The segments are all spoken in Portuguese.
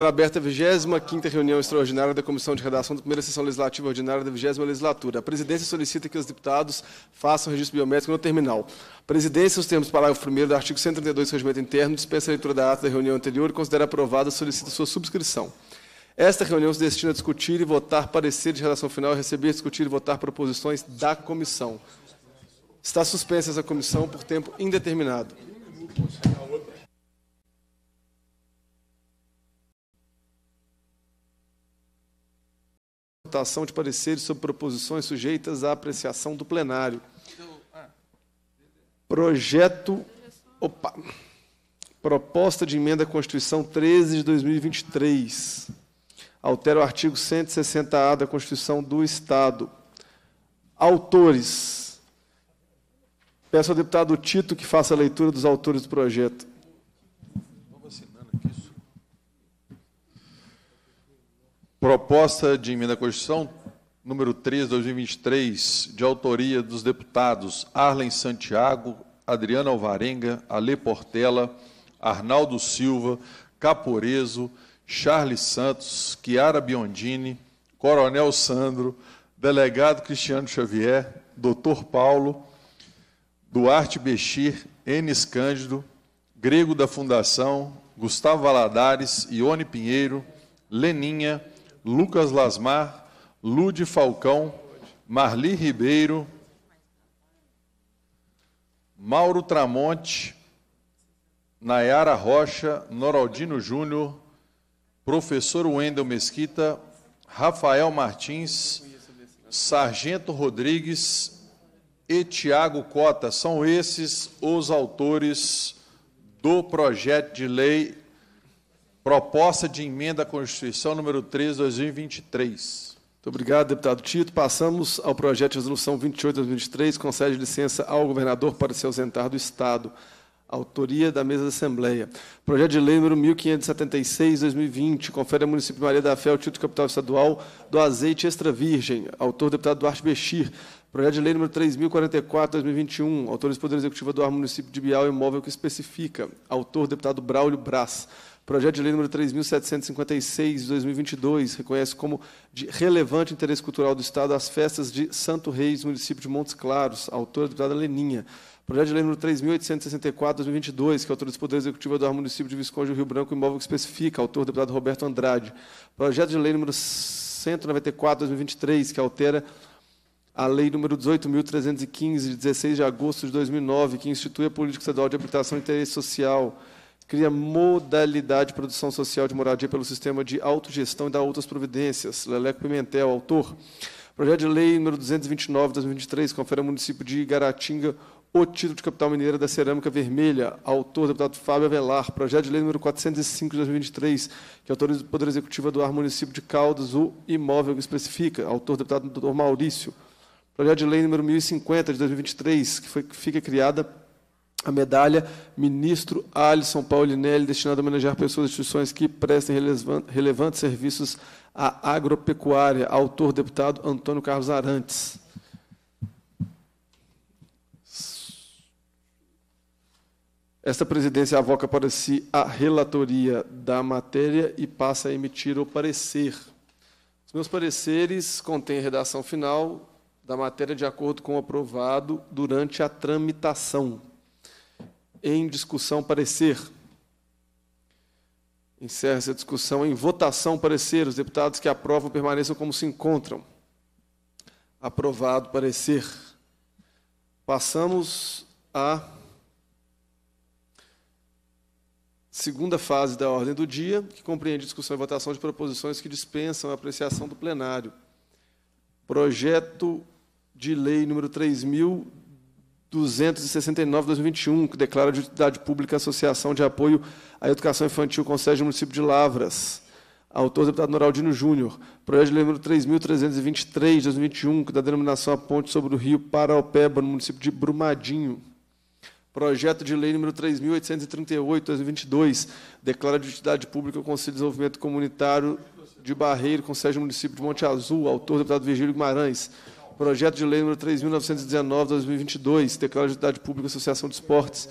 Aberta a 25 reunião extraordinária da Comissão de Redação da primeira sessão legislativa ordinária da 20 legislatura. A presidência solicita que os deputados façam registro biométrico no terminal. A presidência, nos termos do parágrafo 1 do artigo 132 do Regimento Interno, dispensa a leitura da ata da reunião anterior e considera aprovada solicita sua subscrição. Esta reunião se destina a discutir e votar parecer de redação final e receber, discutir e votar proposições da comissão. Está suspensa essa comissão por tempo indeterminado. votação de pareceres sobre proposições sujeitas à apreciação do plenário. Projeto. Opa! Proposta de emenda à Constituição 13 de 2023. Altera o artigo 160-A da Constituição do Estado. Autores. Peço ao deputado Tito que faça a leitura dos autores do projeto. Proposta de emenda à Constituição número 3, 2023, de autoria dos deputados Arlen Santiago, Adriana Alvarenga, Ale Portela, Arnaldo Silva, Caporeso, Charles Santos, Chiara Biondini, Coronel Sandro, Delegado Cristiano Xavier, Dr. Paulo, Duarte Bechir, Enes Cândido, Grego da Fundação, Gustavo Valadares, Ione Pinheiro, Leninha, Lucas Lasmar, Lude Falcão, Marli Ribeiro, Mauro Tramonte, Nayara Rocha, Noraldino Júnior, professor Wendel Mesquita, Rafael Martins, Sargento Rodrigues e Tiago Cota. São esses os autores do projeto de lei Proposta de emenda à Constituição número 3, 2023. Muito obrigado, deputado Tito. Passamos ao projeto de resolução 28, 2023, concede licença ao governador para se ausentar do Estado. Autoria da mesa da Assembleia. Projeto de lei número 1576, 2020, confere ao município de Maria da Fé o título de capital estadual do azeite extra virgem. Autor, deputado Duarte Bechir. Projeto de lei número 3044, 2021, autor do Poder Executivo do Ar, município de Bial, imóvel que especifica. Autor, deputado Braulio Braz. Projeto de Lei nº 3.756, de 2022, reconhece como de relevante interesse cultural do Estado as festas de Santo Reis, município de Montes Claros, autora deputada Leninha. Projeto de Lei nº 3.864, 2022, que autoriza o Poder Executivo do município de Visconde do Rio Branco, imóvel que especifica, autor deputado Roberto Andrade. Projeto de Lei nº 194, 2023, que altera a Lei nº 18.315, de 16 de agosto de 2009, que institui a Política Estadual de Habitação e Interesse Social, cria modalidade de produção social de moradia pelo sistema de autogestão e dá outras providências. Leleco Pimentel, autor. Projeto de lei número 229, 2023, confere ao município de Igaratinga o título de capital mineira da cerâmica vermelha. Autor, deputado Fábio Avelar. Projeto de lei número 405, de 2023, que autoriza o Poder Executivo a doar município de Caldas o imóvel que especifica. Autor, deputado Dr. Maurício. Projeto de lei número 1050, de 2023, que, foi, que fica criada a medalha Ministro Alisson Paulinelli, destinada a homenagear pessoas e instituições que prestem relevantes serviços à agropecuária. Autor, deputado Antônio Carlos Arantes. Esta presidência avoca para si a relatoria da matéria e passa a emitir o parecer. Os meus pareceres contêm a redação final da matéria de acordo com o aprovado durante a tramitação em discussão parecer. Encerra-se a discussão em votação parecer. Os deputados que aprovam permaneçam como se encontram. Aprovado parecer. Passamos à segunda fase da ordem do dia, que compreende discussão e votação de proposições que dispensam a apreciação do plenário. Projeto de lei número 3000 269-2021, que declara de utilidade pública a Associação de Apoio à Educação Infantil com sede no município de Lavras. Autor, deputado Noraldino Júnior. Projeto de lei número 3.323, 2021, que dá denominação à ponte sobre o rio Paraopeba, no município de Brumadinho. Projeto de lei número 3.838, 2022, declara de utilidade pública o Conselho de Desenvolvimento Comunitário de Barreiro, com sede no município de Monte Azul. Autor, deputado Virgílio Guimarães. Projeto de Lei número 3.919-2022, declara de utilidade pública Associação de Esportes,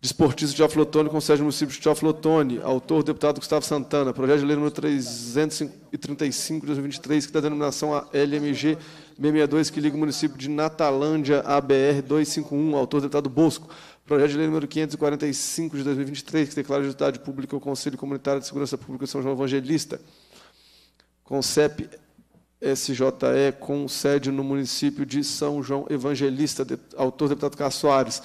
desportista de Aflotone, com sede município de Aflotone, autor deputado Gustavo Santana, projeto de lei número 335 de 2023, que dá denominação a LMG 662, que liga o município de Natalândia ABR 251, autor deputado Bosco, projeto de lei número 545 de 2023, que declara de utilidade pública o Conselho Comunitário de Segurança Pública de São João Evangelista, CONCEP SJE com sede no município de São João Evangelista, de, autor deputado Carlos Soares.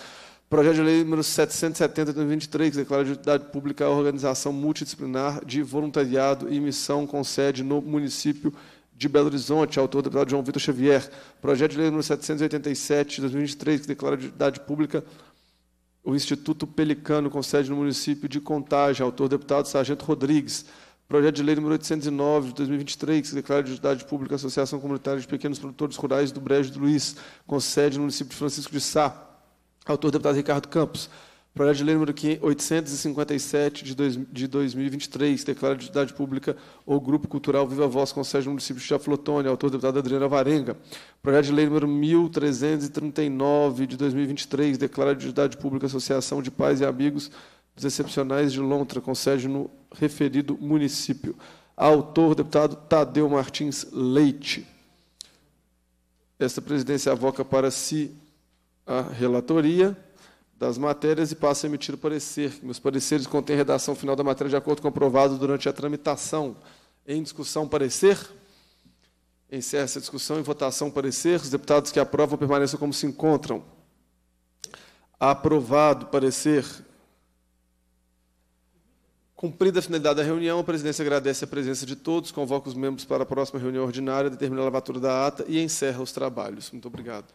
Projeto de lei número 770 de 2023, que declara de utilidade pública a organização multidisciplinar de voluntariado e missão com sede no município de Belo Horizonte, autor deputado João Vitor Xavier. Projeto de lei número 787 de 2023, que declara de utilidade pública o Instituto Pelicano com sede no município de Contagem, autor deputado Sargento Rodrigues. Projeto de Lei nº 809, de 2023, que declara de utilidade pública Associação Comunitária de Pequenos Produtores Rurais do Brejo do Luiz, com sede no município de Francisco de Sá. Autor, deputado Ricardo Campos. Projeto de Lei nº 857, de, dois, de 2023, que declara de utilidade pública o Grupo Cultural Viva Voz, com sede no município de Chaflotônia. Autor, deputado Adriana Varenga. Projeto de Lei nº 1339, de 2023, declara de utilidade pública Associação de Pais e Amigos os excepcionais de Lontra, com sede no referido município. Autor, deputado Tadeu Martins Leite. Esta presidência avoca para si a relatoria das matérias e passa a emitir o parecer. Meus pareceres contêm redação final da matéria de acordo comprovado durante a tramitação. Em discussão, parecer. Encerra essa discussão em votação parecer. Os deputados que aprovam permaneçam como se encontram. Aprovado parecer. Cumprida a finalidade da reunião, a presidência agradece a presença de todos, convoca os membros para a próxima reunião ordinária, determina a lavatura da ata e encerra os trabalhos. Muito obrigado.